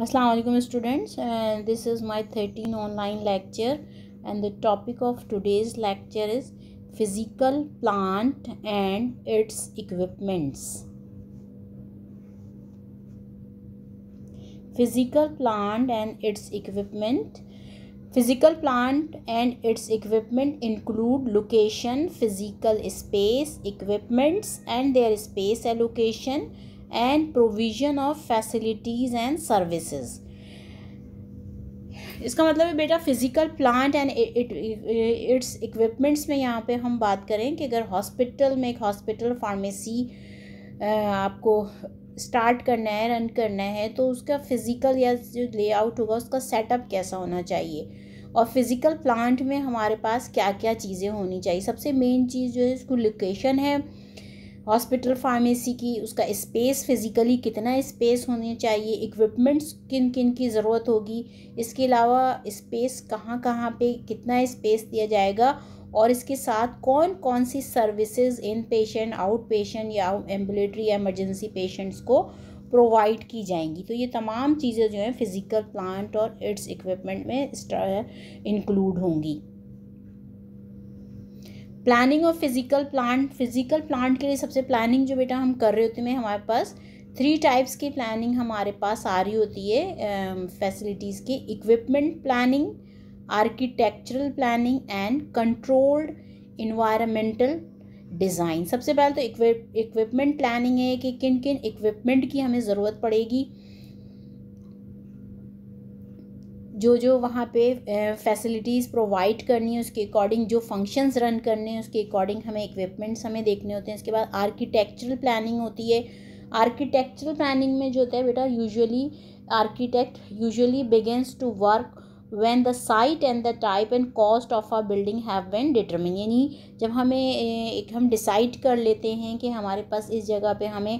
Assalamualaikum students and this is my 13 online lecture and the topic of today's lecture is physical plant and its equipments physical plant and its equipment physical plant and its equipment include location physical space equipments and their space allocation and provision of facilities and services इसका मतलब है बेटा physical plant and its equipments में यहाँ पे हम बात करें कि अगर हॉस्पिटल में एक हॉस्पिटल फार्मेसी आपको स्टार्ट करना है रन करना है तो उसका फ़िज़िकल या जो लेआउट होगा उसका सेटअप कैसा होना चाहिए और फिज़िकल प्लांट में हमारे पास क्या क्या चीज़ें होनी चाहिए सबसे मेन चीज़ जो है उसको लोकेशन है हॉस्पिटल फार्मेसी की उसका स्पेस फिज़िकली कितना स्पेस होने चाहिए इक्विपमेंट्स किन किन की ज़रूरत होगी इसके अलावा स्पेस कहाँ कहाँ पे कितना स्पेस दिया जाएगा और इसके साथ कौन कौन सी services inpatient outpatient या एम्बुलेटरी या एमरजेंसी पेशेंट्स को प्रोवाइड की जाएंगी तो ये तमाम चीज़ें जो हैं फिज़िकल प्लांट और इट्स इक्विपमेंट में इंक्लूड होंगी planning of physical plant physical plant के लिए सबसे प्लानिंग जो बेटा हम कर रहे होते हैं हमारे पास थ्री टाइप्स की प्लानिंग हमारे पास आ रही होती है फैसिलिटीज़ um, की equipment planning architectural planning and controlled environmental design सबसे पहले तो इक्विपमेंट प्लानिंग है कि किन किन इक्विपमेंट की हमें ज़रूरत पड़ेगी जो जो वहाँ पे फैसिलिटीज़ प्रोवाइड करनी है उसके अकॉर्डिंग जो फंक्शंस रन करने हैं उसके अकॉर्डिंग हमें इक्विपमेंट्स हमें देखने होते हैं इसके बाद आर्किटेक्चरल प्लानिंग होती है आर्किटेक्चरल प्लानिंग में जो होता है बेटा usually architect usually begins to work when the site and the type and cost of a building have been determine यानी जब हमें एक हम डिसाइड कर लेते हैं कि हमारे पास इस जगह पे हमें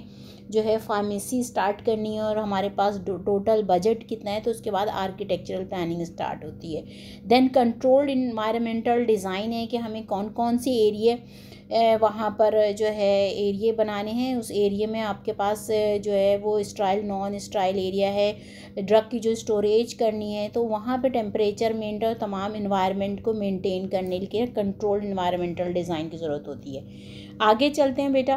जो है फार्मेसी स्टार्ट करनी है और हमारे पास टोटल बजट कितना है तो उसके बाद आर्किटेक्चरल प्लानिंग स्टार्ट होती है देन कंट्रोल्ड इन्वायरमेंटल डिज़ाइन है कि हमें कौन कौन सी एरिया वहाँ पर जो है एरिए बनाने हैं उस एरिए में आपके पास जो है वो स्ट्राइल नॉन स्ट्राइल एरिया है ड्रग की जो स्टोरेज करनी है तो वहाँ पे टेम्परेचर मेंट और तमाम इन्वायरमेंट को मेंटेन करने के लिए कंट्रोल इन्वायरमेंटल डिज़ाइन की ज़रूरत होती है आगे चलते हैं बेटा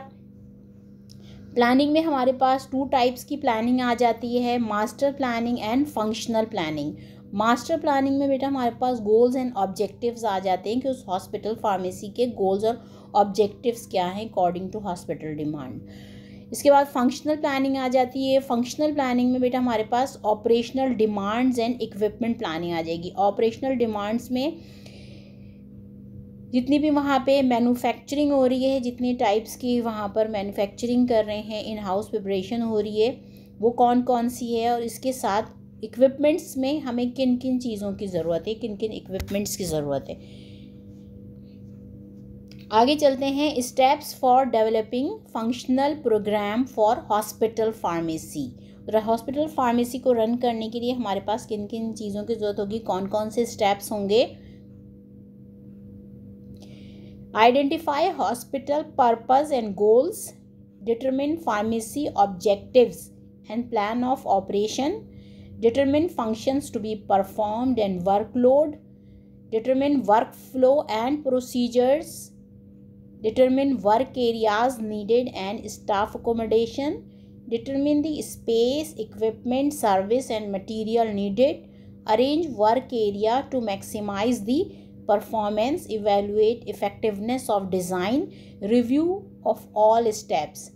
प्लानिंग में हमारे पास टू टाइप्स की प्लानिंग आ जाती है master planning and functional planning master planning में बेटा हमारे पास गोल्स एंड ऑब्जेक्टिव्स आ जाते हैं कि उस हॉस्पिटल फार्मेसी के गोल्स और ऑब्जेक्टिव्स क्या हैं अकॉर्डिंग टू हॉस्पिटल डिमांड इसके बाद फंक्शनल प्लानिंग आ जाती है फंक्शनल प्लानिंग में बेटा हमारे पास operational demands and equipment planning आ जाएगी ऑपरेशनल डिमांड्स में जितनी भी वहाँ पे मैन्युफैक्चरिंग हो रही है जितनी टाइप्स की वहाँ पर मैन्युफैक्चरिंग कर रहे हैं इन हाउस प्रिपरेशन हो रही है वो कौन कौन सी है और इसके साथ इक्विपमेंट्स में हमें किन किन चीज़ों की ज़रूरत है किन किन इक्विपमेंट्स की ज़रूरत है आगे चलते हैं steps for developing functional programme for hospital pharmacy hospital pharmacy को रन करने के लिए हमारे पास किन किन चीज़ों की ज़रूरत होगी कौन कौन से स्टेप्स होंगे identify hospital purpose and goals determine pharmacy objectives and plan of operation determine functions to be performed and workload determine work flow and procedures determine work areas needed and staff accommodation determine the space equipment service and material needed arrange work area to maximize the performance evaluate effectiveness of design review of all steps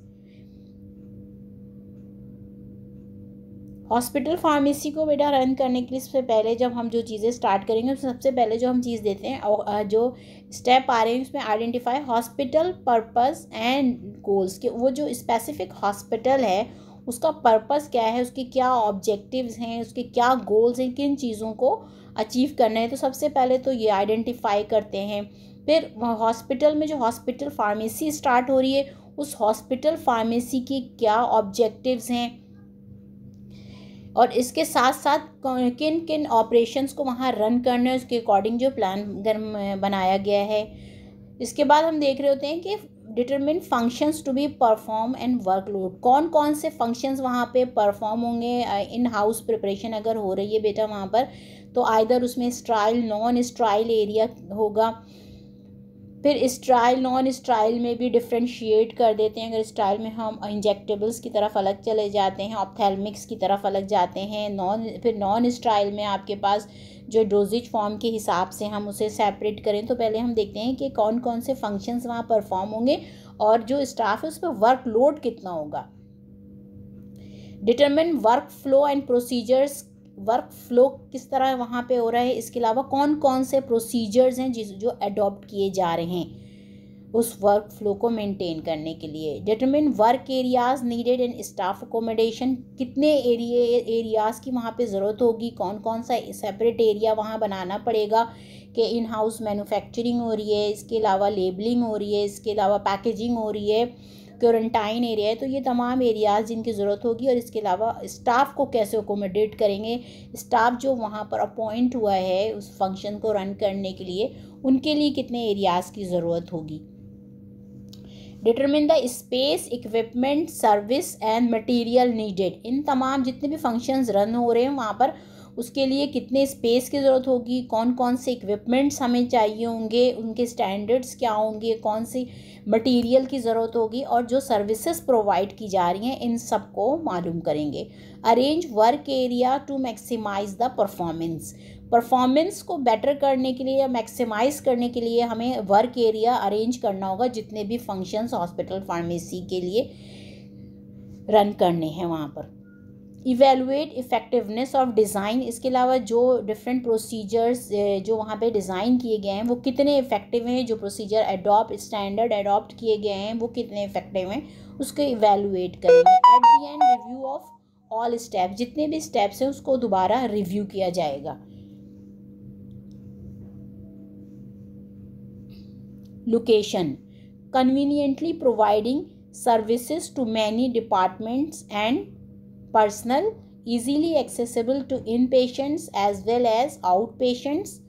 hospital pharmacy को बेटा run करने के लिए सबसे पहले जब हम जो चीज़ें स्टार्ट करेंगे उसमें सबसे पहले जो हम चीज़ देते हैं और जो स्टेप आ रहे हैं उसमें identify hospital purpose and goals के वो जो स्पेसिफिक हॉस्पिटल है उसका पर्पस क्या है उसके क्या ऑब्जेक्टिव्स हैं उसके क्या गोल्स हैं किन चीज़ों को अचीव करना है तो सबसे पहले तो ये आइडेंटिफाई करते हैं फिर हॉस्पिटल में जो हॉस्पिटल फार्मेसी स्टार्ट हो रही है उस हॉस्पिटल फार्मेसी के क्या ऑब्जेक्टिव्स हैं और इसके साथ साथ किन किन ऑपरेशंस को वहाँ रन करना है उसके अकॉर्डिंग जो प्लान बनाया गया है इसके बाद हम देख रहे होते हैं कि determine functions to be perform and workload कौन कौन से फंक्शंस वहाँ पे परफॉर्म होंगे इन हाउस प्रिपरेशन अगर हो रही है बेटा वहाँ पर तो आइधर उसमें स्ट्राइल नॉन स्ट्राइल एरिया होगा फिर स्ट्राइल नॉन स्ट्राइल में भी डिफ्रेंशिएट कर देते हैं अगर स्ट्राइल में हम इंजेक्टेबल्स की तरफ अलग चले जाते हैं ऑप्थेलमिक्स की तरफ अलग जाते हैं नॉन फिर नॉन स्ट्राइल में आपके पास जो डोजेज फॉर्म के हिसाब से हम उसे सेपरेट करें तो पहले हम देखते हैं कि कौन कौन से फंक्शंस वहाँ परफॉर्म होंगे और जो स्टाफ है उस पर वर्कलोड कितना होगा determine work flow and procedures work flow किस तरह वहाँ पे हो रहा है इसके अलावा कौन कौन से प्रोसीजर्स हैं जिस जो अडॉप्ट किए जा रहे हैं उस वर्क फ्लो को मेंटेन करने के लिए determine work areas needed in staff accommodation कितने एरिए एरियाज़ की वहाँ पे ज़रूरत होगी कौन कौन सा सेपरेट एरिया वहाँ बनाना पड़ेगा कि इन हाउस मैन्युफैक्चरिंग हो रही है इसके अलावा लेबलिंग हो रही है इसके अलावा पैकेजिंग हो रही है क्वारंटाइन एरिया है तो ये तमाम एरियाज़ जिनकी ज़रूरत होगी और इसके अलावा स्टाफ़ को कैसे अकोमोडेट करेंगे स्टाफ जो वहाँ पर अपॉइंट हुआ है उस फंक्शन को रन करने के लिए उनके लिए कितने एरियाज़ की ज़रूरत होगी determine the space equipment service and material needed in तमाम जितने भी फंक्शंस रन हो रहे हैं वहाँ पर उसके लिए कितने स्पेस की ज़रूरत होगी कौन कौन से इक्विपमेंट्स हमें चाहिए होंगे उनके स्टैंडर्ड्स क्या होंगे कौन सी मटेरियल की ज़रूरत होगी और जो सर्विसेज प्रोवाइड की जा रही हैं इन सब को मालूम करेंगे arrange work area to maximize the performance performance को बेटर करने के लिए या मैक्सिमाइज करने के लिए हमें वर्क एरिया अरेंज करना होगा जितने भी फंक्शंस हॉस्पिटल फार्मेसी के लिए रन करने हैं वहाँ पर इवेलुएट इफ़ेक्टिवनेस ऑफ डिज़ाइन इसके अलावा जो डिफरेंट प्रोसीजर्स जो वहाँ पे डिज़ाइन किए गए हैं वो कितने इफ़ेक्टिव हैं जो प्रोसीजर अडॉप्ट स्टैंडर्ड एडॉप्ट किए गए हैं वो कितने इफ़ेक्टिव हैं उसको इवेलुएट करेंगे at the end review of all step जितने भी स्टेप्स हैं उसको दोबारा रिव्यू किया जाएगा location conveniently providing services to many departments and personal, easily accessible to inpatients as well as outpatients.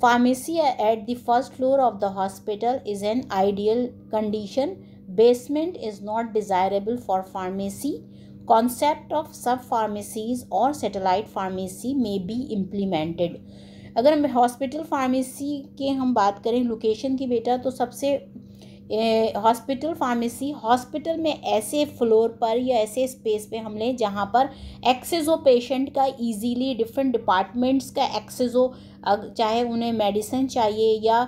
Pharmacy at the first floor of the hospital is an ideal condition. Basement is not desirable for pharmacy. Concept of sub pharmacies or satellite pharmacy may be implemented. अगर हम hospital pharmacy के हम बात करें location की बेटा तो सबसे हॉस्पिटल फार्मेसी हॉस्पिटल में ऐसे फ्लोर पर या ऐसे स्पेस पे लें जहाँ पर एक्सेस हो पेशेंट का इजीली डिफरेंट डिपार्टमेंट्स का एक्सेस हो चाहे उन्हें मेडिसिन चाहिए या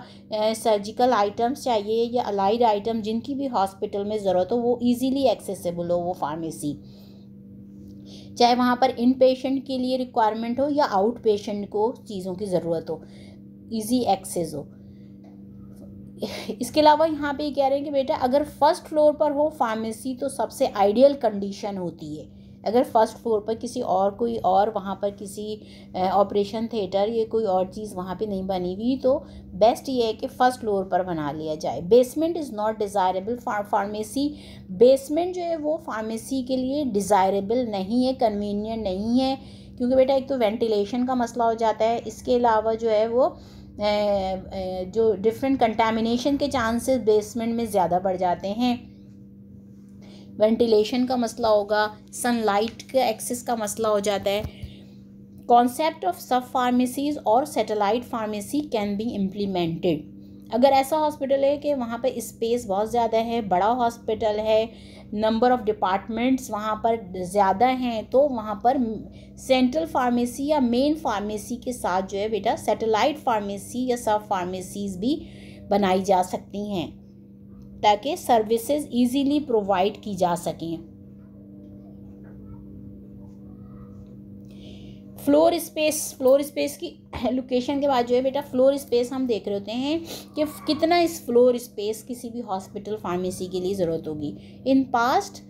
सर्जिकल आइटम्स चाहिए या अलाइड आइटम जिनकी भी हॉस्पिटल में ज़रूरत हो वो ईज़िली एक्सेसिबल हो वो फार्मेसी चाहे वहाँ पर इन पेशेंट के लिए रिक्वायरमेंट हो या आउट पेशेंट को चीज़ों की ज़रूरत हो ईज़ी एक्सेस हो इसके अलावा यहाँ पे कह रहे हैं कि बेटा अगर फर्स्ट फ्लोर पर हो फार्मेसी तो सबसे आइडियल कंडीशन होती है अगर फर्स्ट फ्लोर पर किसी और कोई और वहाँ पर किसी ऑपरेशन थिएटर या कोई और चीज़ वहाँ पे नहीं बनी हुई तो बेस्ट ये है कि फ़र्स्ट फ्लोर पर बना लिया जाए basement is not desirable pharmacy basement जो है वो फार्मेसी के लिए डिज़ायरेबल नहीं है कन्वीनियंट नहीं है क्योंकि बेटा एक तो वेंटिलेशन का मसला हो जाता है इसके अलावा जो है वो जो डिफरेंट कंटेमिनेशन के चांसेस बेसमेंट में ज़्यादा बढ़ जाते हैं वेंटिलेशन का मसला होगा सनलाइट का एक्सेस का मसला हो जाता है कॉन्सेप्ट ऑफ सब फार्मेसीज और satellite pharmacy can be implemented अगर ऐसा हॉस्पिटल है कि वहाँ पे स्पेस बहुत ज़्यादा है बड़ा हॉस्पिटल है नंबर ऑफ़ डिपार्टमेंट्स वहाँ पर ज़्यादा हैं तो वहाँ पर सेंट्रल फार्मेसी या मेन फार्मेसी के साथ जो है बेटा सेटेलाइट फार्मेसी या सब फार्मेसीज़ भी बनाई जा सकती हैं ताकि सर्विसेज इजीली प्रोवाइड की जा सकें फ्लोर स्पेस फ्लोर स्पेस की लोकेशन के बाद जो है बेटा फ्लोर स्पेस हम देख रहे होते हैं कि कितना इस फ्लोर स्पेस किसी भी हॉस्पिटल फार्मेसी के लिए ज़रूरत होगी in past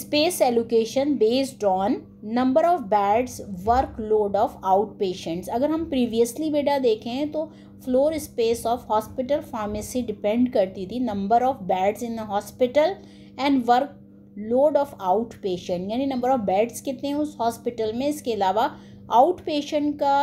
space allocation based on number of beds work load of out patients अगर हम प्रीवियसली बेटा देखें तो floor space of hospital pharmacy depend करती थी number of beds in hospital and work load of out patient यानी number of beds कितने हैं उस हॉस्पिटल में इसके अलावा आउट पेशेंट का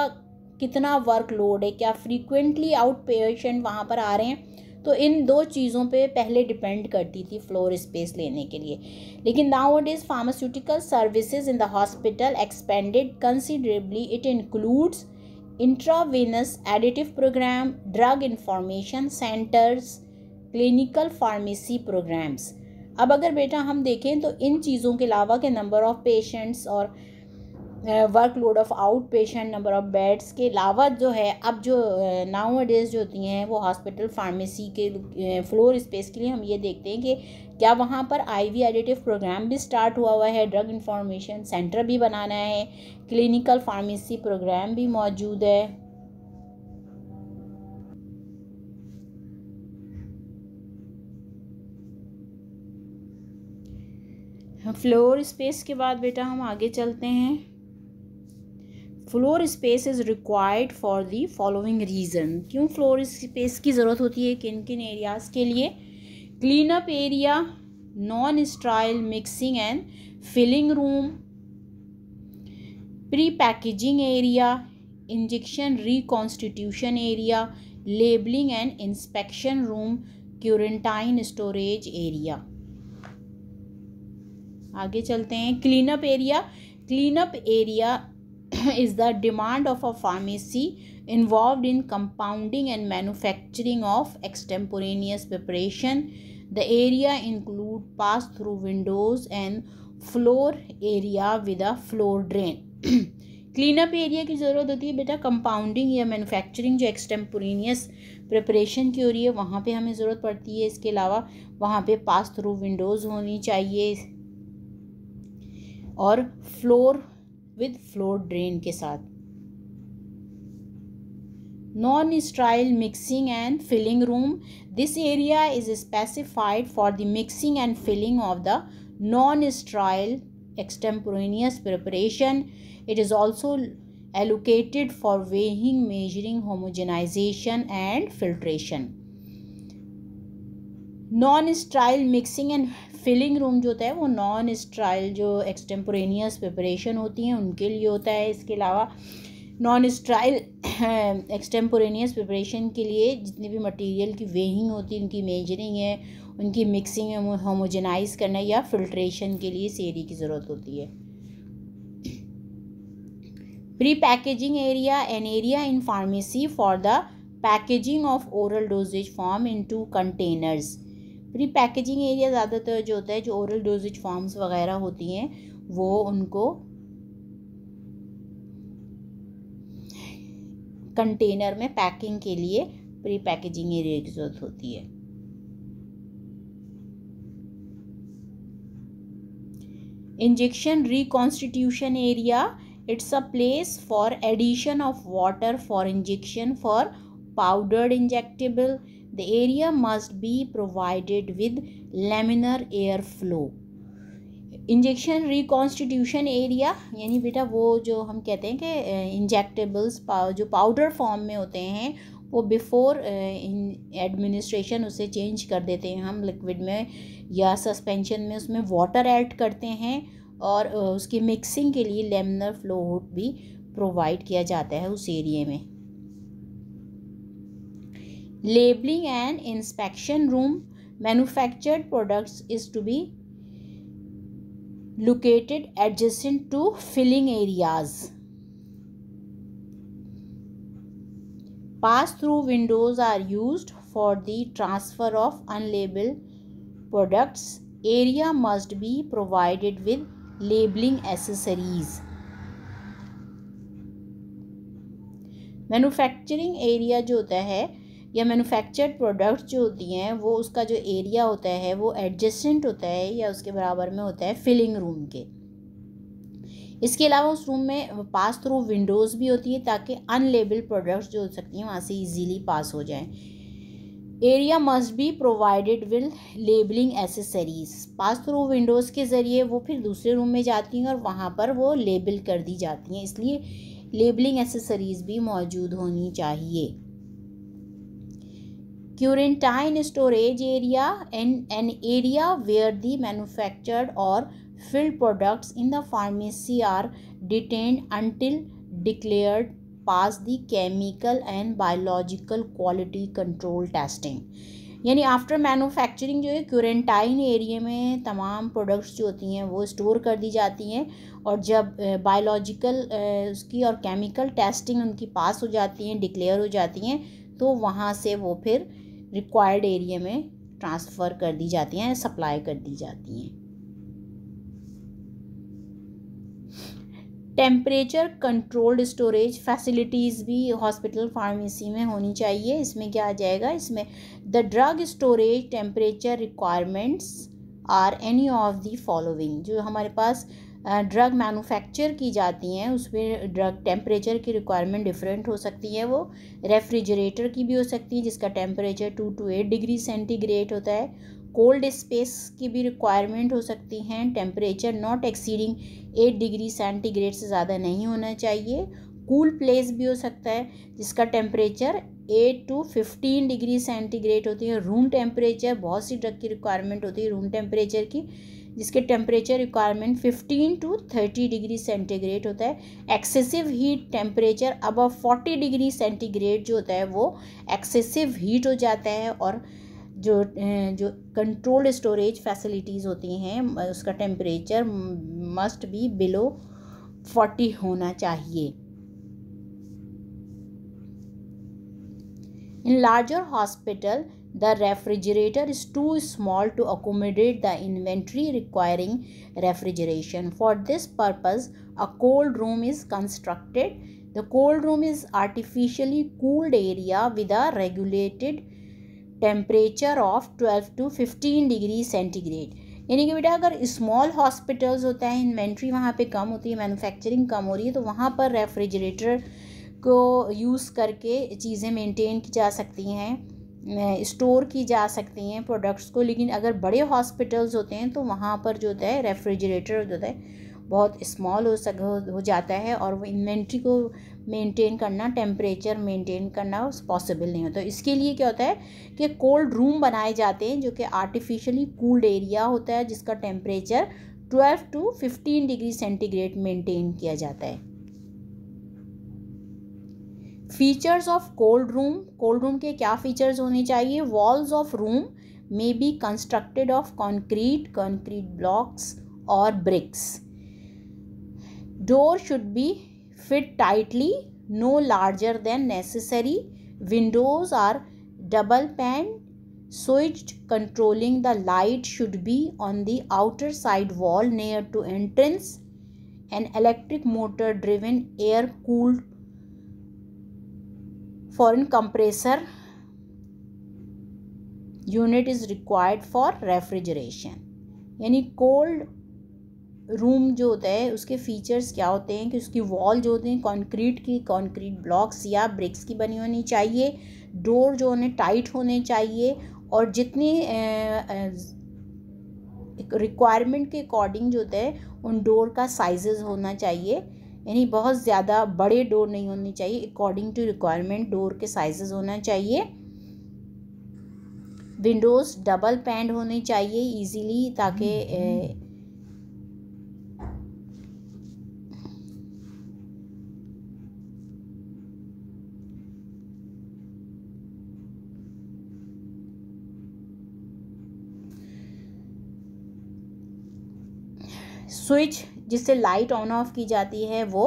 कितना वर्क लोड है क्या फ्रीक्वेंटली आउट पेशेंट वहाँ पर आ रहे हैं तो इन दो चीज़ों पे पहले डिपेंड करती थी फ्लोर स्पेस लेने के लिए लेकिन now it is pharmaceutical services in the hospital expanded considerably it includes intravenous additive programme drug information centres clinical pharmacy programmes अब अगर बेटा हम देखें तो इन चीज़ों के अलावा के नंबर ऑफ़ पेशेंट्स और work load of out patient number of beds के अलावा जो है अब जो नाउ डेज जो होती हैं वो हॉस्पिटल फार्मेसी के फ्लोर स्पेस के लिए हम ये देखते हैं कि क्या वहाँ पर आई वी एडिटिव प्रोग्राम भी स्टार्ट हुआ हुआ है ड्रग इंफॉर्मेशन सेंटर भी बनाना है क्लिनिकल फार्मेसी प्रोग्राम भी मौजूद है फ्लोर स्पेस के बाद बेटा हम आगे चलते हैं floor space is required for the following reason क्यों फ्लोर स्पेस की ज़रूरत होती है किन किन एरियाज़ के लिए clean up area non sterile mixing and filling room pre packaging area injection reconstitution area labelling and inspection room quarantine storage area आगे चलते हैं cleanup area cleanup area is the demand of a pharmacy involve in compounding and manufacturing of extemporaneous preparation the area include pass through windows and floor area with a floor drain cleanup area की ज़रूरत होती है बेटा compounding या manufacturing जो एक्सटेम्पोरेनियस preparation की हो रही है वहाँ पर हमें ज़रूरत पड़ती है इसके अलावा वहाँ पर पास थ्रू विंडोज़ होनी चाहिए और फ्लोर विद फ्लोर ड्रेन के साथ non sterile mixing and filling room this area is specified for the mixing and filling of the non sterile extemporaneous preparation it is also allocated for weighing measuring homogenization and filtration non sterile mixing and filling room जो होता है वो non स्ट्राइल जो एक्सटेम्पोरेनियस preparation होती हैं उनके लिए होता है इसके अलावा नॉन स्ट्राइल एक्सटेम्पोरेनियस प्रिपरेशन के लिए जितने भी मटेरियल की वेहिंग होती है उनकी मेजरिंग है उनकी मिक्सिंग है होमोजेनाइज करना या फिल्ट्रेशन के लिए सेरी की ज़रूरत होती है pre packaging area an area in pharmacy for the packaging of oral dosages form into containers pre packaging area ज़्यादातर जो होता है जो ओरल डोजेज फॉर्म्स वगैरह होती हैं वो उनको कंटेनर में पैकिंग के लिए प्री पैकेजिंग एरिया की ज़रूरत होती है injection reconstitution area it's a place for addition of water for injection for powdered injectable the area must be provided with laminar air flow injection reconstitution area यानी बेटा वो जो हम कहते हैं कि इंजेक्टेबल्स जो पाउडर फॉर्म में होते हैं वो बिफोर एडमिनिस्ट्रेशन उसे चेंज कर देते हैं हम लिक्विड में या सस्पेंशन में उसमें वाटर ऐड करते हैं और उसकी मिक्सिंग के लिए लेमिनर फ्लो हुड भी प्रोवाइड किया जाता है उस एरिए में labeling and inspection room manufactured products is to be located adjacent to filling areas pass through windows are used for the transfer of unlabeled products area must be provided with labeling accessories Manufacturing area जो होता है या manufactured products जो होती हैं वो उसका जो एरिया होता है वो एडजस्टेंट होता है या उसके बराबर में होता है फिलिंग रूम के इसके अलावा उस रूम में पास थ्रू विंडोज़ भी होती है ताकि अनलेबल प्रोडक्ट्स जो हो सकती हैं वहाँ से इजीली पास हो जाएं area must be provided will labelling accessories pass through windows के ज़रिए वो फिर दूसरे रूम में जाती हैं और वहाँ पर वो लेबल कर दी जाती हैं इसलिए लेबलिंग एसेसरीज़ भी मौजूद होनी चाहिए quarantine storage area and an area where the manufactured और filled products in the pharmacy are detain until declared pass the chemical and biological quality control testing यानी आफ्टर मैनुफैक्चरिंग जो है क्यूरेंटाइन एरिए में तमाम प्रोडक्ट्स जो होती हैं वो स्टोर कर दी जाती हैं और जब बायोलॉजिकल उसकी और केमिकल टेस्टिंग उनकी पास हो जाती हैं डिक्लेयर हो जाती हैं तो वहाँ से वो फिर रिक्वायर्ड एरिया में ट्रांसफ़र कर दी जाती हैं सप्लाई कर दी जाती हैं टेम्परेचर कंट्रोल्ड स्टोरेज फैसिलिटीज़ भी हॉस्पिटल फार्मेसी में होनी चाहिए इसमें क्या आ जाएगा इसमें the drug storage temperature requirements are any of the following जो हमारे पास ड्रग मैनुफैक्चर की जाती हैं उसमें ड्रग टेम्परेचर की रिक्वायरमेंट डिफरेंट हो सकती है वो रेफ्रिजरेटर की भी हो सकती है जिसका temperature two to eight degree centigrade होता है कोल्ड स्पेस की भी रिक्वायरमेंट हो सकती हैं temperature not exceeding eight degree centigrade से ज़्यादा नहीं होना चाहिए कूल प्लेस भी हो सकता है जिसका temperature eight to fifteen degree centigrade होती है रूम टेम्परेचर बहुत सी ड्रग की रिक्वायरमेंट होती है रूम टेम्परेचर की जिसके temperature requirement 15 to 30 degree centigrade होता है एक्सेसिव हीट टेम्परेचर अब 40 डिग्री सेंटीग्रेड जो होता है वो एक्सेसिव हीट हो जाता है और जो जो कंट्रोल स्टोरेज फैसिलिटीज़ होती हैं उसका टेम्परेचर मस्ट बी बिलो 40 होना चाहिए in larger hospital The refrigerator is too small to accommodate the inventory requiring refrigeration. For this purpose, a cold room is constructed. The cold room is artificially cooled area with a regulated temperature of 12 to 15 degree centigrade यानी कि बेटा अगर small hospitals होता है inventory वहाँ पे कम होती है मैन्युफैक्चरिंग कम हो रही है तो वहाँ पर रेफ्रिजरेटर को यूज़ करके चीज़ें मेंटेन की जा सकती हैं स्टोर की जा सकती हैं प्रोडक्ट्स को लेकिन अगर बड़े हॉस्पिटल्स होते हैं तो वहाँ पर जो होता है रेफ्रिजरेटर जो होता है बहुत स्मॉल हो सक हो जाता है और वो इन्वेंट्री को मेंटेन करना टेम्परेचर मेंटेन करना पॉसिबल नहीं होता तो इसके लिए क्या होता है कि कोल्ड रूम बनाए जाते हैं जो कि आर्टिफिशियली कूल्ड एरिया होता है जिसका temperature twelve to fifteen degree centigrade maintain किया जाता है features of cold room cold room के क्या फीचर्स होने चाहिए walls of room may be constructed of concrete concrete blocks और bricks door should be fit tightly no larger than necessary windows are double pane switch controlling the light should be on the outer side wall near to entrance an electric motor driven air cooled foreign compressor unit is required for refrigeration यानी cold room जो होता है उसके features क्या होते हैं कि उसकी वॉल जो होते हैं कंक्रीट की कॉन्क्रीट ब्लॉक्स या ब्रिक्स की बनी होनी चाहिए डोर जो होने टाइट होने चाहिए और जितने रिक्वायरमेंट के अकॉर्डिंग जो होता है उन डोर का साइजेस होना चाहिए यानी बहुत ज़्यादा बड़े डोर नहीं होने चाहिए अकॉर्डिंग टू रिक्वायरमेंट डोर के साइजेस होना चाहिए विंडोज़ डबल पैंड होने चाहिए इजीली ताकि स्विच हम्म। जिससे लाइट ऑन ऑफ की जाती है वो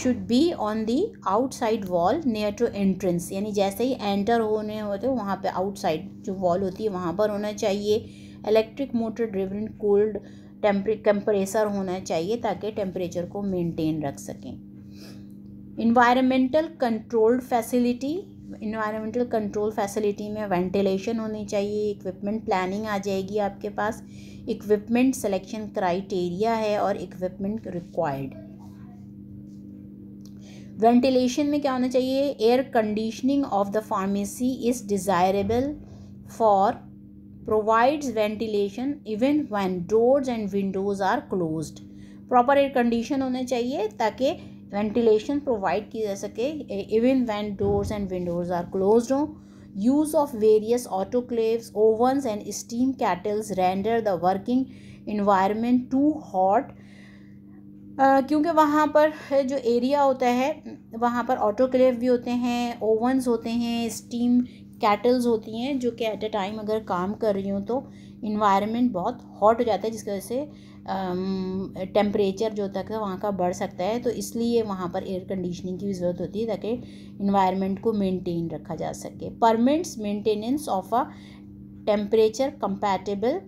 should be on the outside wall near to entrance यानी जैसे ही एंटर होने होते वहाँ पे आउटसाइड जो वॉल होती है वहाँ पर होना चाहिए electric motor driven cold compressor होना चाहिए ताकि टेम्परेचर को मेंटेन रख सकें environmental controlled facility environmental control facility में वेंटिलेशन होनी चाहिए इक्विपमेंट प्लानिंग आ जाएगी आपके पास इक्विपमेंट सिलेक्शन क्राइटेरिया है और इक्विपमेंट रिक्वायर्ड वेंटिलेशन में क्या होना चाहिए air conditioning of the pharmacy is desirable for provides ventilation even when doors and windows are closed proper air condition होने चाहिए ताकि वेंटिलेशन प्रोवाइड की जा सके even when doors and windows are close हों use of various autoclaves ovens and steam kettles render the working environment too hot क्योंकि वहाँ पर जो एरिया होता है वहाँ पर ऑटोक्लेव भी होते हैं ओवन्स होते हैं स्टीम कैटल्स होती हैं जो कि एट अ टाइम अगर काम कर रही हूँ तो इन्वायरमेंट बहुत हॉट हो जाता है जिसकी वजह से टेम्परेचर जो तक है वहाँ का बढ़ सकता है तो इसलिए वहाँ पर एयर कंडीशनिंग की ज़रूरत होती है ताकि इन्वायरमेंट को मेंटेन रखा जा सके permits maintenance of a temperature compatible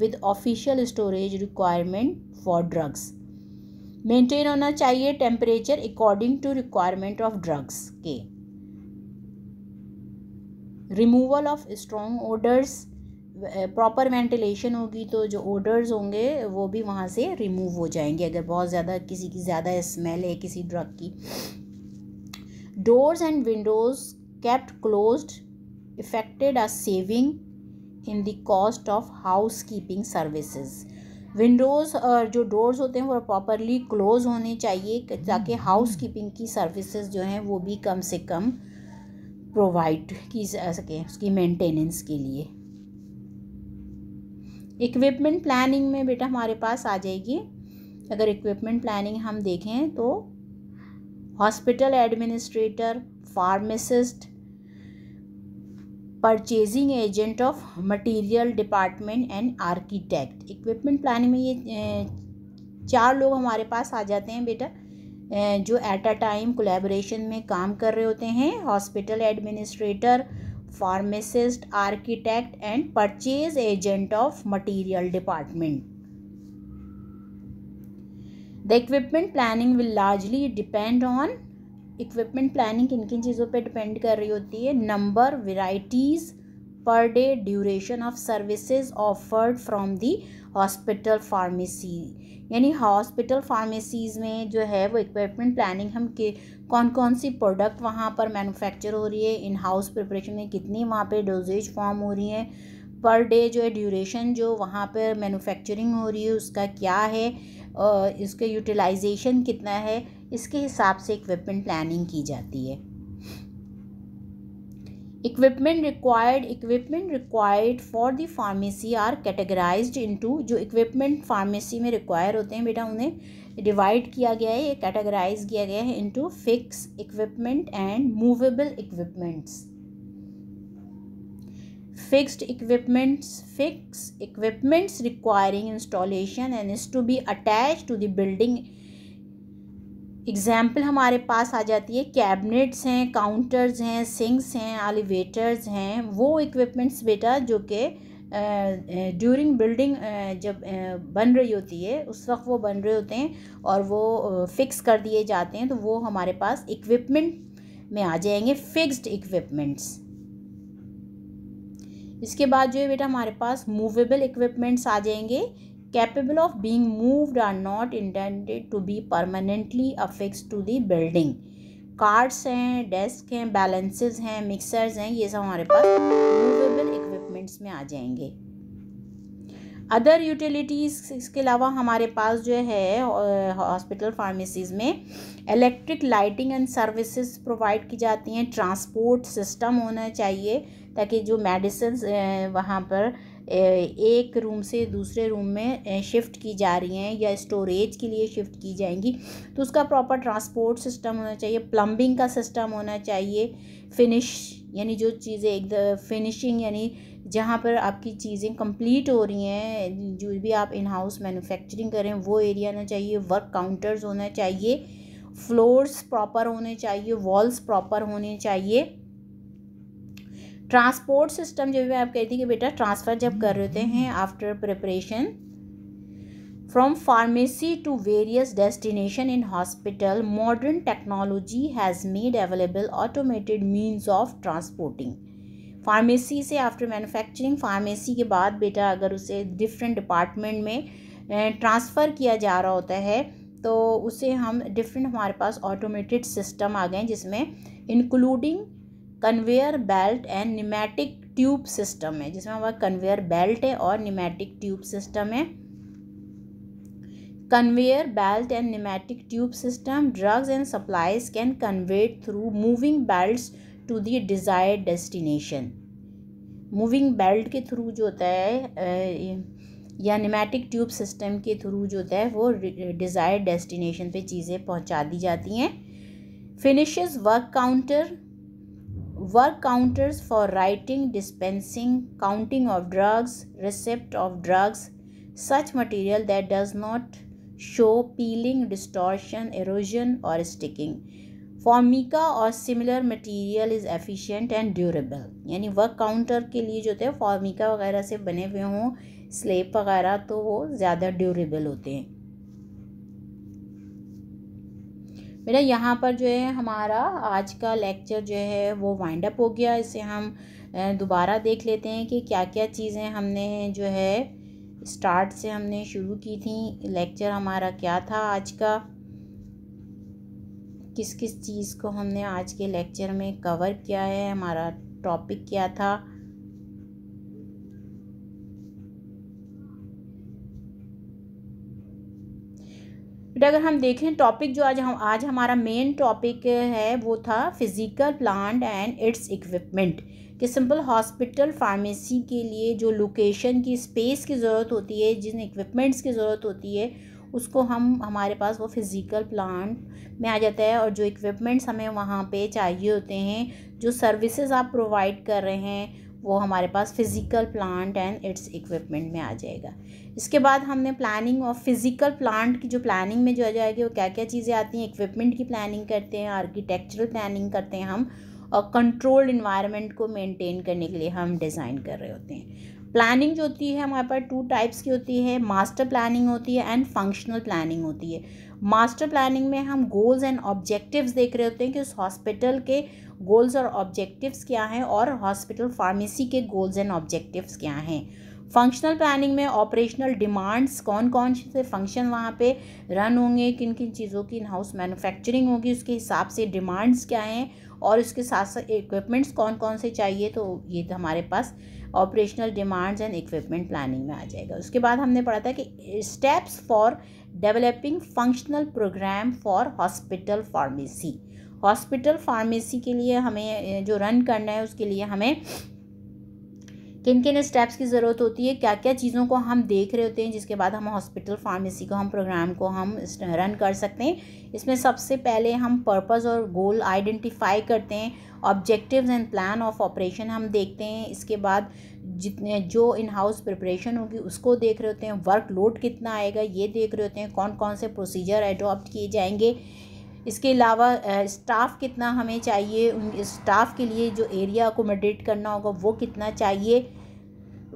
with official storage requirement for drugs maintain होना चाहिए temperature according to requirement of drugs के removal of strong odours proper ventilation होगी तो जो ओडर्स होंगे वो भी वहाँ से रिमूव हो जाएंगे अगर बहुत ज़्यादा किसी की ज़्यादा स्मेल है किसी ड्रग की doors and windows kept closed effected are saving in the cost of house keeping services windows और जो डोर्स होते हैं वो प्रॉपरली क्लोज होने चाहिए ताकि हाउस कीपिंग की सर्विसेज जो हैं वो भी कम से कम प्रोवाइड की जा सके उसकी मेंटेनेंस के लिए इक्विपमेंट प्लानिंग में बेटा हमारे पास आ जाएगी अगर इक्विपमेंट प्लानिंग हम देखें तो hospital administrator pharmacist purchasing agent of material department and architect equipment planning में ये चार लोग हमारे पास आ जाते हैं बेटा जो एट अ टाइम कोलेबोरेशन में काम कर रहे होते हैं hospital administrator pharmacist architect and purchase agent of material department the equipment planning will largely depend on equipment planning किन किन चीज़ों पर डिपेंड कर रही होती है number varieties per day duration of services offered from the hospital pharmacy यानी hospital pharmacies में जो है वो इक्विपमेंट प्लानिंग हम के कौन कौन सी प्रोडक्ट वहाँ पर मैन्युफैक्चर हो रही है इन हाउस प्रिपरेशन में कितनी वहाँ पे डोजेज फॉर्म हो रही है पर डे जो है ड्यूरेशन जो वहाँ पर मैन्युफैक्चरिंग हो रही है उसका क्या है और इसके यूटिलाइजेशन कितना है इसके हिसाब से इक्विपमेंट प्लानिंग की जाती है equipment required equipment required for the pharmacy are categorize into जो इक्विपमेंट फार्मेसी में रिक्वायर होते हैं बेटा उन्हें डिवाइड किया गया है कैटेगराइज किया गया है into fix equipment and movable equipments fixed equipments fix equipments requiring installation and is to be attach to the building example हमारे पास आ जाती है कैबिनेट्स हैं काउंटर्स हैं सिंक्स हैं एलिवेटर्स हैं वो इक्विपमेंट्स बेटा जो कि ड्यूरिंग बिल्डिंग जब बन रही होती है उस वक्त वो बन रहे होते हैं और वो फिक्स कर दिए जाते हैं तो वो हमारे पास इक्विपमेंट में आ जाएंगे फिक्स्ड इक्विपमेंट्स इसके बाद जो है बेटा हमारे पास मूवेबल इक्विपमेंट्स आ जाएंगे capable of being moved are not intended to be permanently affixed to the building cards हैं डेस्क हैं बैलेंसेज हैं मिक्सर्स हैं ये सब हमारे पास मूवेबल इक्विपमेंट्स में आ जाएंगे अदर यूटिलिटीज़ इसके अलावा हमारे पास जो है हॉस्पिटल फार्मेसीज़ में electric lighting and services provide की जाती हैं ट्रांसपोर्ट सिस्टम होना चाहिए ताकि जो मेडिसिन वहाँ पर एक रूम से दूसरे रूम में शिफ्ट की जा रही हैं या स्टोरेज के लिए शिफ्ट की जाएंगी तो उसका प्रॉपर ट्रांसपोर्ट सिस्टम होना चाहिए प्लम्बिंग का सिस्टम होना चाहिए फिनिश यानी जो चीज़ें एक फिनिशिंग यानी जहाँ पर आपकी चीज़ें कंप्लीट हो रही हैं जो भी आप इन हाउस मैन्युफैक्चरिंग करें वो एरिया होना चाहिए वर्क काउंटर्स होना चाहिए फ्लोर्स प्रॉपर होने चाहिए वॉल्स प्रॉपर होने चाहिए ट्रांसपोर्ट सिस्टम जो भी मैं आप कहती कि बेटा ट्रांसफ़र जब कर रहे होते हैं after preparation from pharmacy to various destination in hospital modern technology has made available automated means of transporting pharmacy से आफ्टर मैन्युफैक्चरिंग फार्मेसी के बाद बेटा अगर उसे डिफरेंट डिपार्टमेंट में ट्रांसफ़र किया जा रहा होता है तो उसे हम डिफरेंट हमारे पास ऑटोमेटेड सिस्टम आ गए जिसमें including conveyor belt and pneumatic tube system है जिसमें हमारा कन्वेयर बेल्ट है और निमेटिक ट्यूब सिस्टम है conveyor belt and pneumatic tube system drugs and supplies can conveyed through moving belt to the desire destination moving belt के थ्रू जो होता है या निमेटिक ट्यूब सिस्टम के थ्रू जो होता है वो डिज़ायर डेस्टिनेशन पे चीज़ें पहुंचा दी जाती हैं finishes work counter work counters for writing dispensing counting of drugs receipt of drugs such material that does not show peeling distortion erosion और स्टिकिंग फॉर्मिका और similar material is efficient and durable यानी work counter के लिए जो होते हैं Formica वगैरह से बने हुए हों स्लेब वगैरह तो वो ज़्यादा ड्यूरेबल होते हैं बेटा यहाँ पर जो है हमारा आज का लेक्चर जो है वो वाइंड अप हो गया इसे हम दोबारा देख लेते हैं कि क्या क्या चीज़ें हमने जो है स्टार्ट से हमने शुरू की थी लेक्चर हमारा क्या था आज का किस किस चीज़ को हमने आज के लेक्चर में कवर किया है हमारा टॉपिक क्या था बेटा अगर हम देखें टॉपिक जो आज हम आज हमारा मेन टॉपिक है वो था physical plant and its equipment कि सिंपल हॉस्पिटल फार्मेसी के लिए जो लोकेशन की स्पेस की ज़रूरत होती है जिन इक्विपमेंट्स की ज़रूरत होती है उसको हम हमारे पास वो फिज़िकल प्लांट में आ जाता है और जो इक्विपमेंट्स हमें वहाँ पे चाहिए होते हैं जो सर्विसेज आप प्रोवाइड कर रहे हैं वो हमारे पास physical plant and its equipment में आ जाएगा इसके बाद हमने प्लानिंग और फिज़िकल प्लांट की जो प्लानिंग में जो आ जाएगी वो क्या क्या चीज़ें आती हैं इक्विपमेंट की प्लानिंग करते हैं आर्किटेक्चरल प्लानिंग करते हैं हम और कंट्रोल्ड इन्वायरमेंट को मेनटेन करने के लिए हम डिज़ाइन कर रहे होते हैं प्लानिंग जो होती है हमारे पास टू टाइप्स की होती है मास्टर प्लानिंग होती है एंड फंक्शनल प्लानिंग होती है मास्टर प्लानिंग में हम गोल्स एंड ऑब्जेक्टिव्स देख रहे होते हैं कि उस हॉस्पिटल के गोल्स और ऑब्जेक्टिव्स क्या हैं और हॉस्पिटल फार्मेसी के गोल्स एंड ऑब्जेक्टिव्स क्या हैं फंक्शनल प्लानिंग में ऑपरेशनल डिमांड्स कौन कौन से फंक्शन वहाँ पे रन होंगे किन किन चीज़ों की इन हाउस मैन्युफैक्चरिंग होगी उसके हिसाब से डिमांड्स क्या हैं और उसके साथ साथ इक्विपमेंट्स कौन कौन से चाहिए तो ये तो हमारे पास operational demands and equipment planning में आ जाएगा उसके बाद हमने पढ़ा था कि steps for developing functional programme for hospital pharmacy hospital pharmacy के लिए हमें जो रन करना है उसके लिए हमें किन किन स्टेप्स की ज़रूरत होती है क्या क्या चीज़ों को हम देख रहे होते हैं जिसके बाद हम हॉस्पिटल फार्मेसी को हम प्रोग्राम को हम रन कर सकते हैं इसमें सबसे पहले हम पर्पस और गोल आइडेंटिफाई करते हैं objectives and plan of operation हम देखते हैं इसके बाद जितने जो इन हाउस प्रिपरेशन होगी उसको देख रहे होते हैं वर्क लोड कितना आएगा ये देख रहे होते हैं कौन कौन से प्रोसीजर एडॉप्ट किए जाएंगे इसके अलावा स्टाफ़ कितना हमें चाहिए उन स्टाफ़ के लिए जो एरिया अकोमोडेट करना होगा वो कितना चाहिए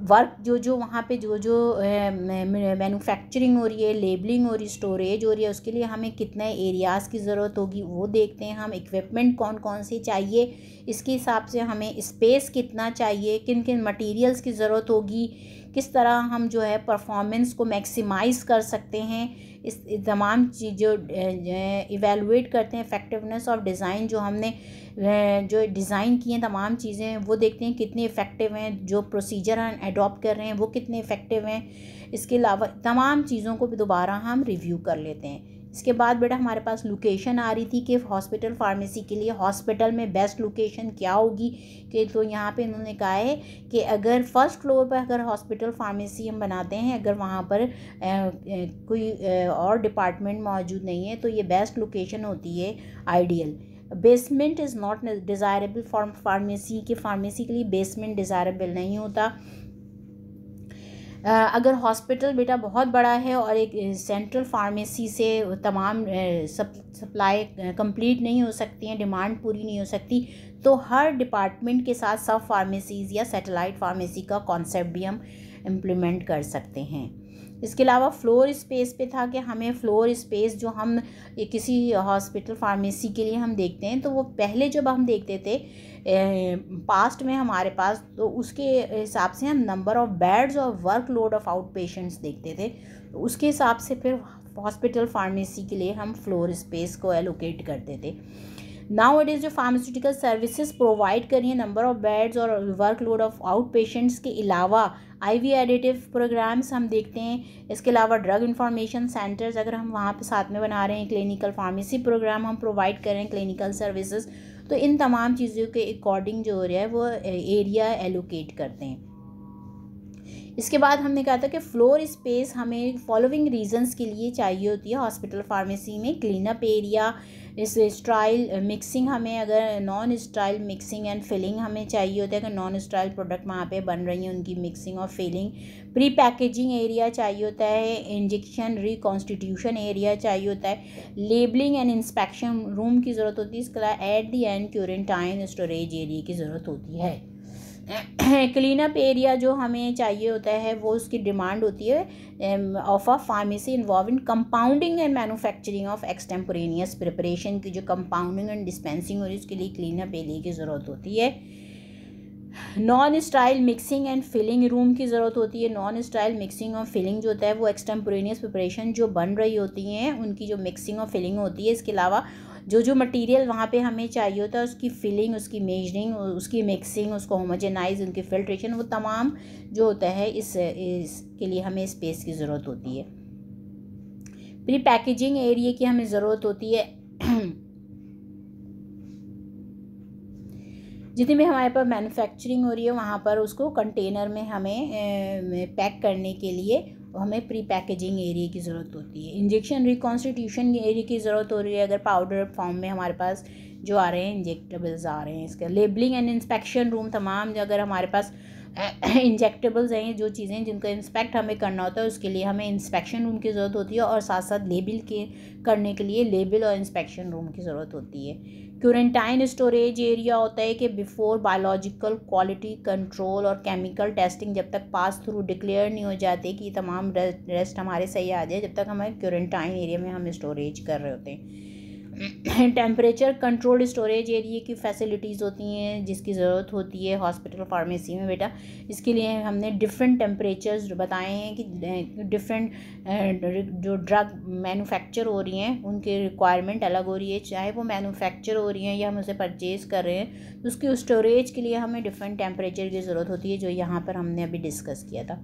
वर्क जो जो वहाँ पे जो जो मैन्युफैक्चरिंग हो रही है लेबलिंग हो रही है स्टोरेज हो रही है उसके लिए हमें कितने एरियाज़ की ज़रूरत होगी वो देखते हैं हम इक्विपमेंट कौन कौन से चाहिए इसके हिसाब से हमें स्पेस कितना चाहिए किन किन मटेरियल्स की ज़रूरत होगी किस तरह हम जो है परफॉर्मेंस को मैक्सिमाइज़ कर सकते हैं इस तमाम चीज़ों इवेलुएट करते हैं इफ़ेक्टिवनेस ऑफ डिज़ाइन जो हमने जो डिज़ाइन किए हैं तमाम चीज़ें वो देखते हैं कितने इफ़ेक्टिव हैं जो प्रोसीजर हम एडॉप्ट कर रहे हैं वो कितने इफ़ेक्टिव हैं इसके अलावा तमाम चीज़ों को भी दोबारा हम रिव्यू कर लेते हैं इसके बाद बेटा हमारे पास लोकेशन आ रही थी कि हॉस्पिटल फार्मेसी के लिए हॉस्पिटल में बेस्ट लोकेशन क्या होगी कि तो यहाँ पे इन्होंने कहा है कि अगर फर्स्ट फ्लोर पर अगर हॉस्पिटल फार्मेसी हम बनाते हैं अगर वहाँ पर ए, ए, कोई ए, और डिपार्टमेंट मौजूद नहीं है तो ये बेस्ट लोकेशन होती है ideal basement is not desirable for pharmacy के फार्मेसी के लिए बेसमेंट डिज़ायरेबल नहीं होता अगर हॉस्पिटल बेटा बहुत बड़ा है और एक सेंट्रल फार्मेसी से तमाम सप, सप्लाई कंप्लीट नहीं हो सकती है डिमांड पूरी नहीं हो सकती तो हर डिपार्टमेंट के साथ सब फार्मेसीज़ या सेटेलाइट फार्मेसी का कॉन्सेप्ट भी हम इम्प्लीमेंट कर सकते हैं इसके अलावा फ्लोर स्पेस पे था कि हमें फ्लोर स्पेस जो हम किसी हॉस्पिटल फार्मेसी के लिए हम देखते हैं तो वो पहले जब हम देखते थे पास्ट में हमारे पास तो उसके हिसाब से हम नंबर ऑफ़ बेड्स और work load of out patients देखते थे तो उसके हिसाब से फिर हॉस्पिटल फार्मेसी के लिए हम फ्लोर स्पेस को एलोकेट करते थे नाउ इट इज़ जो फार्मास्यूटिकल सर्विसेज प्रोवाइड करी है नंबर ऑफ़ बेड्स और work load of out patients के अलावा आई वी एडिटिव प्रोग्राम्स हम देखते हैं इसके अलावा ड्रग इन्फॉर्मेशन सेंटर्स अगर हम वहाँ पर साथ में बना रहे हैं क्लिनिकल फार्मेसी प्रोग्राम हम प्रोवाइड करें क्लिनिकल सर्विसेज तो इन तमाम चीज़ों के अकॉर्डिंग जो हो रहा है वो एरिया एलोकेट करते हैं इसके बाद हमने कहा था कि फ्लोर स्पेस हमें फॉलोइंग रीजंस के लिए चाहिए होती है हॉस्पिटल फार्मेसी में क्लीनअप एरिया इस स्टाइल मिक्सिंग हमें अगर non sterile mixing and filling हमें चाहिए होता है अगर नॉन स्टाइल प्रोडक्ट वहाँ पे बन रही हैं उनकी मिक्सिंग और फिलिंग प्री पैकेजिंग एरिया चाहिए होता है इंजेक्शन रिकॉन्स्टिट्यूशन एरिया चाहिए होता है लेबलिंग एंड इंस्पेक्शन रूम की ज़रूरत होती है इसके अलावा at the end quarantine storage area की ज़रूरत होती है क्लीन अप एरिया जो हमें चाहिए होता है वो उसकी डिमांड होती है of a pharmacy involve in compounding and manufacturing of extemporaneous preparation की जो कंपाउंडिंग एंड डिस्पेंसिंग हो रही है उसके लिए क्लीन अप एरिया की ज़रूरत होती है non sterile mixing and filling room की ज़रूरत होती है नॉन स्टाइल मिक्सिंग और फिलिंग जो होता है वो एक्सटेम्प्रेनियस प्रिपरेशन जो बन रही होती हैं उनकी जो मिक्सिंग और फिलिंग होती है इसके अलावा जो जो मटेरियल वहाँ पे हमें चाहिए होता है उसकी फिलिंग उसकी मेजरिंग उसकी मिक्सिंग उसको होमोजेनाइज उनकी फिल्ट्रेशन वो तमाम जो होता है इस इसके लिए हमें स्पेस की ज़रूरत होती है प्री पैकेजिंग एरिए की हमें ज़रूरत होती है जितनी भी हमारे पास मैन्युफैक्चरिंग हो रही है वहाँ पर उसको कंटेनर में हमें पैक करने के लिए हमें प्री पैकेजिंग एरिया की ज़रूरत होती है इंजेक्शन रिकॉन्स्टिट्यूशन एरिया की ज़रूरत हो रही है अगर पाउडर फॉर्म में हमारे पास जो आ रहे हैं इंजेक्टेबल्स आ रहे हैं इसका लेबलिंग एंड इंस्पेक्शन रूम तमाम अगर हमारे पास इंजेक्टेबल्स हैं जो चीज़ें जिनका इंस्पेक्ट हमें करना होता है उसके लिए हमें इंस्पेक्शन रूम की ज़रूरत होती है और साथ साथ लेबल के करने के लिए लेबल और इंस्पेक्शन रूम की ज़रूरत होती है क्यूरेंटाइन स्टोरेज एरिया होता है कि बिफोर बायोलॉजिकल क्वालिटी कंट्रोल और केमिकल टेस्टिंग जब तक पास थ्रू डिक्लेयर नहीं हो जाते कि तमाम रेस्ट हमारे सही आ जाए जब तक हमें क्यूरेंटाइन एरिया में हम स्टोरेज कर रहे होते हैं टेम्परेचर कंट्रोल्ड स्टोरेज एरिए की फैसिलिटीज़ होती हैं जिसकी ज़रूरत होती है हॉस्पिटल फार्मेसी में बेटा इसके लिए हमने डिफरेंट टेम्परेचर्स बताए हैं कि डिफरेंट जो ड्रग मैन्युफैक्चर हो रही हैं उनके रिक्वायरमेंट अलग हो रही है चाहे वो मैन्युफैक्चर हो रही हैं या हम उसे परचेज कर रहे हैं तो उसकी स्टोरेज के लिए हमें डिफरेंट टेम्परेचर की ज़रूरत होती है जो यहाँ पर हमने अभी डिस्कस किया था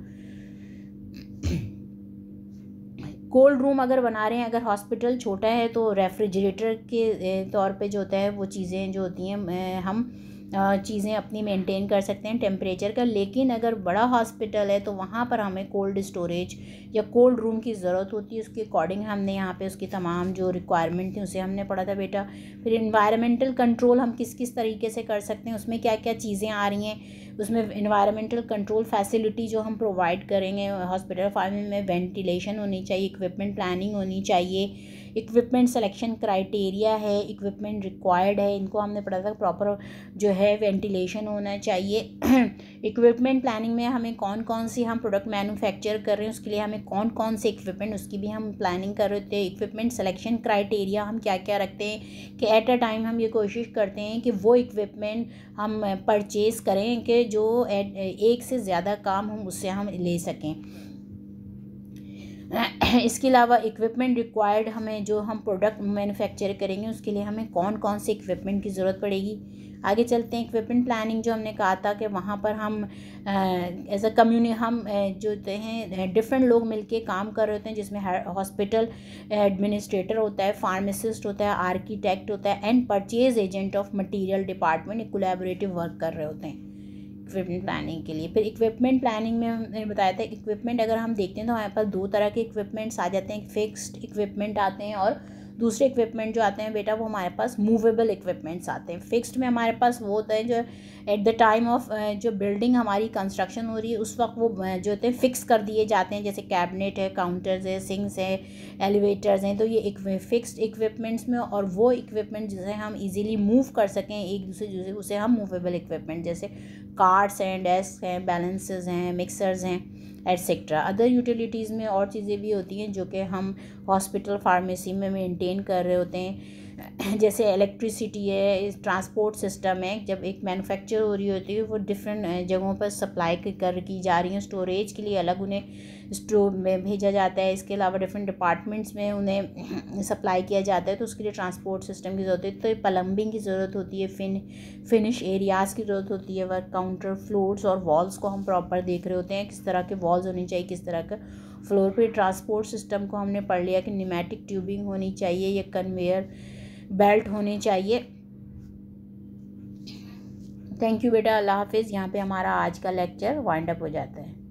कोल्ड रूम अगर बना रहे हैं अगर हॉस्पिटल छोटा है तो रेफ्रिजरेटर के तौर पे जो होता है वो चीज़ें जो होती हैं हम चीज़ें अपनी मेंटेन कर सकते हैं टेम्परेचर का लेकिन अगर बड़ा हॉस्पिटल है तो वहाँ पर हमें कोल्ड स्टोरेज या कोल्ड रूम की ज़रूरत होती है उसके अकॉर्डिंग हमने यहाँ पे उसकी तमाम जो रिक्वायरमेंट थी उसे हमने पढ़ा था बेटा फिर इन्वायरमेंटल कंट्रोल हम किस किस तरीके से कर सकते हैं उसमें क्या क्या चीज़ें आ रही हैं उसमें इन्वायरमेंटल कंट्रोल फैसिलिटी जो हम प्रोवाइड करेंगे हॉस्पिटल फार्मिंग में वेंटिलेशन होनी चाहिए इक्विपमेंट प्लानिंग होनी चाहिए इक्विपमेंट सिलेक्शन क्राइटेरिया है इक्विपमेंट रिक्वायर्ड है इनको हमने पढ़ा था प्रॉपर जो है वेंटिलेशन होना चाहिए इक्विपमेंट प्लानिंग में हमें कौन कौन सी हम प्रोडक्ट मैन्युफैक्चर कर रहे हैं उसके लिए हमें कौन कौन से इक्विपमेंट उसकी भी हम प्लानिंग कर रहे हैं इक्विपमेंट सिलेक्शन क्राइटेरिया हम क्या क्या रखते हैं कि एट अ टाइम हम ये कोशिश करते हैं कि वो इक्विपमेंट हम परचेज़ करें कि जो एक से ज़्यादा काम हम उससे हम ले सकें इसके अलावा इक्विपमेंट रिक्वायर्ड हमें जो हम प्रोडक्ट मैन्युफैक्चर करेंगे उसके लिए हमें कौन कौन से इक्विपमेंट की ज़रूरत पड़ेगी आगे चलते हैं इक्विपमेंट प्लानिंग जो हमने कहा था कि वहाँ पर हम एज अ कम्यूनि हम जो होते हैं डिफरेंट लोग मिलके काम कर रहे होते हैं जिसमें हॉस्पिटल एडमिनिस्ट्रेटर होता है फार्मासिस्ट होता है आर्किटेक्ट होता है and purchase agent of material department collaborative work कर रहे होते हैं इक्विपमेंट प्लानिंग के लिए फिर इक्विपमेंट प्लानिंग में हमने बताया था इक्विपमेंट अगर हम देखते हैं तो हमारे पास दो तरह के इक्विपमेंट्स आ जाते हैं फिक्स्ड इक्विपमेंट आते हैं और दूसरे इक्विपमेंट जो आते हैं बेटा वो हमारे पास मूवेबल इक्विपमेंट्स आते हैं फिक्स्ड में हमारे पास वो होते हैं जो एट द टाइम ऑफ जो बिल्डिंग हमारी कंस्ट्रक्शन हो रही है उस वक्त वो जो होते हैं फिक्स कर दिए जाते हैं जैसे कैबिनेट है काउंटर्स है सिंक्स है एलिवेटर्स हैं तो ये फिक्स्ड इक्विपमेंट्स में और वो इक्विपमेंट जिसे हम इजीली मूव कर सकें एक दूसरे दूसरे उसे हम मूवेबल इक्विपमेंट जैसे कार्ड्स हैं डेस्क हैं बैलेंसेज हैं मिक्सर्स हैं एटसेट्रा अदर यूटिलिटीज़ में और चीज़ें भी होती हैं जो कि हम हॉस्पिटल फार्मेसी में मेंटेन कर रहे होते हैं जैसे इलेक्ट्रिसिटी है ट्रांसपोर्ट सिस्टम है जब एक मैन्युफैक्चर हो रही होती है वो डिफरेंट जगहों पर सप्लाई कर की जा रही है स्टोरेज के लिए अलग उन्हें स्टोर में भेजा जाता है इसके अलावा डिफरेंट डिपार्टमेंट्स में उन्हें सप्लाई किया जाता है तो उसके लिए ट्रांसपोर्ट सिस्टम की ज़रूरत होती है तो प्लम्बिंग की ज़रूरत होती है फिन फिनिश एरियाज़ की ज़रूरत होती है वर्क काउंटर फ्लोर्स और वॉल्स को हम प्रॉपर देख रहे होते हैं किस तरह के वॉल्स होने चाहिए किस तरह का फ्लोर पे ट्रांसपोर्ट सिस्टम को हमने पढ़ लिया कि निमेटिक ट्यूबिंग होनी चाहिए या कन्वेयर बेल्ट होने चाहिए थैंक यू बेटा अल्लाह हाफिज़ यहाँ पे हमारा आज का लेक्चर वाइंड अप हो जाता है